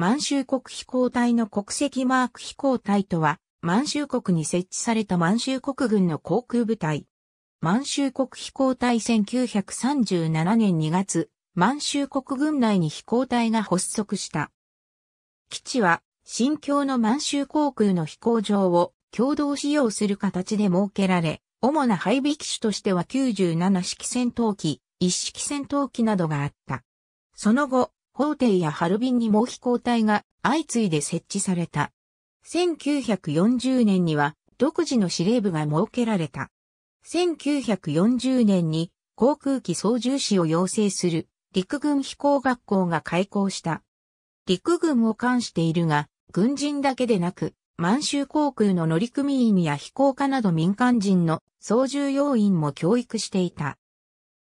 満州国飛行隊の国籍マーク飛行隊とは、満州国に設置された満州国軍の航空部隊。満州国飛行隊1937年2月、満州国軍内に飛行隊が発足した。基地は、新疆の満州航空の飛行場を共同使用する形で設けられ、主な配備機種としては97式戦闘機、1式戦闘機などがあった。その後、皇帝やハルビンにも飛行隊が相次いで設置された。1940年には独自の司令部が設けられた。1940年に航空機操縦士を養成する陸軍飛行学校が開校した。陸軍を関しているが、軍人だけでなく、満州航空の乗組員や飛行家など民間人の操縦要員も教育していた。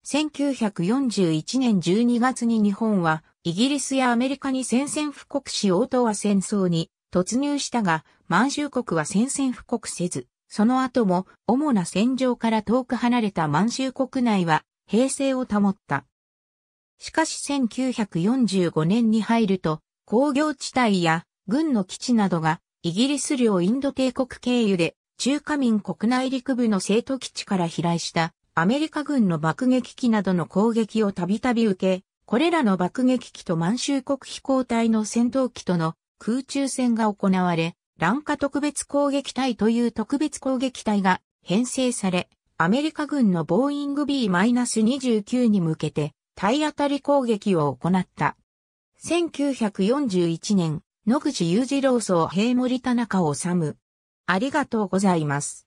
1941年12月に日本はイギリスやアメリカに宣戦布告しオートは戦争に突入したが、満州国は宣戦布告せず、その後も主な戦場から遠く離れた満州国内は平静を保った。しかし1945年に入ると工業地帯や軍の基地などがイギリス領インド帝国経由で中華民国内陸部の生徒基地から飛来したアメリカ軍の爆撃機などの攻撃をたびたび受け、これらの爆撃機と満州国飛行隊の戦闘機との空中戦が行われ、蘭花特別攻撃隊という特別攻撃隊が編成され、アメリカ軍のボーイング B-29 に向けて体当たり攻撃を行った。1941年、野口雄二郎総平森田中治。ありがとうございます。